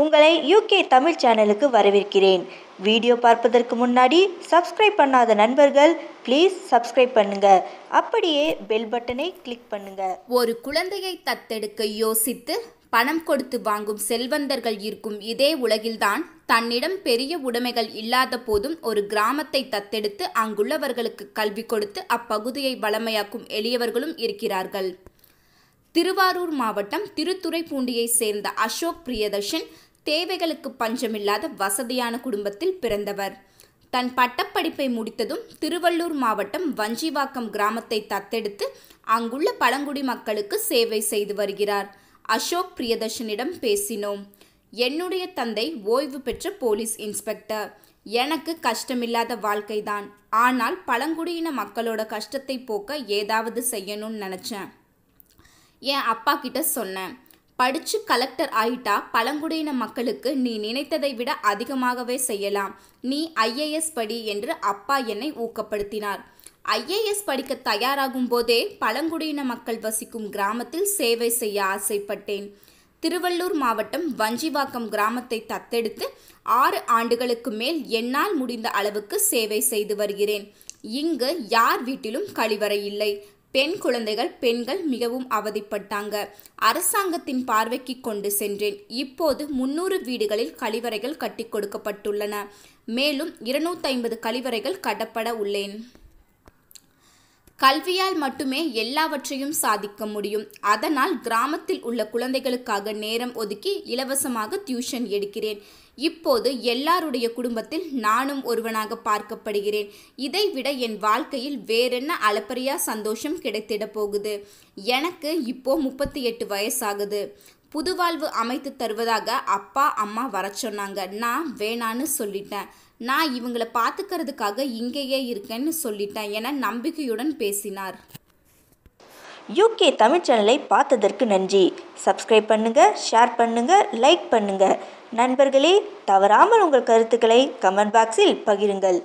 உங்களை யூகே தமிழ் சேனலுக்கு வரவேற்கிறேன் வீடியோ பார்ப்பதற்கு முன்னாடி சப்ஸ்கிரைப் பண்ணாத நண்பர்கள் ப்ளீஸ் சப்ஸ்கிரைப் பண்ணுங்க அப்படியே பெல் பட்டனை கிளிக் பண்ணுங்க ஒரு குழந்தையை தத்தெடுக்க யோசித்து பணம் கொடுத்து வாங்கும் செல்வந்தர்கள் இருக்கும் இதே உலகில்தான் தன்னிடம் பெரிய உடைமைகள் இல்லாத போதும் ஒரு கிராமத்தை தத்தெடுத்து அங்குள்ளவர்களுக்கு கல்வி கொடுத்து அப்பகுதியை வளமையாக்கும் எளியவர்களும் இருக்கிறார்கள் திருவாரூர் மாவட்டம் திருத்துறைப்பூண்டியைச் சேர்ந்த அசோக் பிரியதர்ஷன் தேவைகளுக்கு பஞ்சமில்லாத வசதியான குடும்பத்தில் பிறந்தவர் தன் பட்டப்படிப்பை முடித்ததும் திருவள்ளூர் மாவட்டம் வஞ்சிவாக்கம் கிராமத்தை தத்தெடுத்து அங்குள்ள பழங்குடி மக்களுக்கு சேவை செய்து வருகிறார் அசோக் பிரியதர்ஷனிடம் பேசினோம் என்னுடைய தந்தை ஓய்வு பெற்ற போலீஸ் இன்ஸ்பெக்டர் எனக்கு கஷ்டமில்லாத வாழ்க்கைதான் ஆனால் பழங்குடியின மக்களோட கஷ்டத்தை போக்க ஏதாவது செய்யணும்னு நினச்சேன் என் அப்பா கிட்ட சொன்னேன் படிச்சு கலெக்டர் ஆயிட்டா பழங்குடியின மக்களுக்கு நீ நினைத்ததை விட அதிகமாகவே செய்யலாம் நீ ஐஏஎஸ் படி என்று அப்பா என்னை ஊக்கப்படுத்தினார் ஐஏஎஸ் படிக்க தயாராகும் போதே பழங்குடியின மக்கள் வசிக்கும் கிராமத்தில் சேவை செய்ய ஆசைப்பட்டேன் திருவள்ளூர் மாவட்டம் வஞ்சிவாக்கம் கிராமத்தை தத்தெடுத்து ஆறு ஆண்டுகளுக்கு மேல் என்னால் முடிந்த அளவுக்கு சேவை செய்து வருகிறேன் இங்கு யார் வீட்டிலும் கழிவறை இல்லை பெண் குழந்தைகள் பெண்கள் மிகவும் அவதிப்பட்டாங்க அரசாங்கத்தின் பார்வைக்கு கொண்டு சென்றேன் இப்போது முன்னூறு வீடுகளில் கழிவறைகள் கட்டி கொடுக்கப்பட்டுள்ளன மேலும் இருநூத்தி ஐம்பது கழிவறைகள் கட்டப்பட உள்ளேன் கல்வியால் மட்டுமே எல்லாவற்றையும் சாதிக்க முடியும் அதனால் கிராமத்தில் உள்ள குழந்தைகளுக்காக நேரம் ஒதுக்கி இலவசமாக டியூஷன் எடுக்கிறேன் இப்போது எல்லாருடைய குடும்பத்தில் நானும் ஒருவனாக பார்க்கப்படுகிறேன் இதைவிட என் வாழ்க்கையில் வேறென்ன அளப்பரியா சந்தோஷம் கிடைத்திட போகுது எனக்கு இப்போ முப்பத்தி எட்டு வயசாகுது புதுவாழ்வு அமைத்து தருவதாக அப்பா அம்மா வர சொன்னாங்க நான் வேணான்னு சொல்லிட்டேன் நான் இவங்களை பார்த்துக்கிறதுக்காக இங்கேயே இருக்கேன்னு சொல்லிட்டேன் என நம்பிக்கையுடன் பேசினார் யூகே தமிழ் சேனலை பார்த்ததற்கு நன்றி சப்ஸ்கிரைப் பண்ணுங்கள் ஷேர் பண்ணுங்கள் லைக் பண்ணுங்கள் நண்பர்களே தவறாமல் உங்கள் கருத்துக்களை கமெண்ட் பாக்ஸில் பகிருங்கள்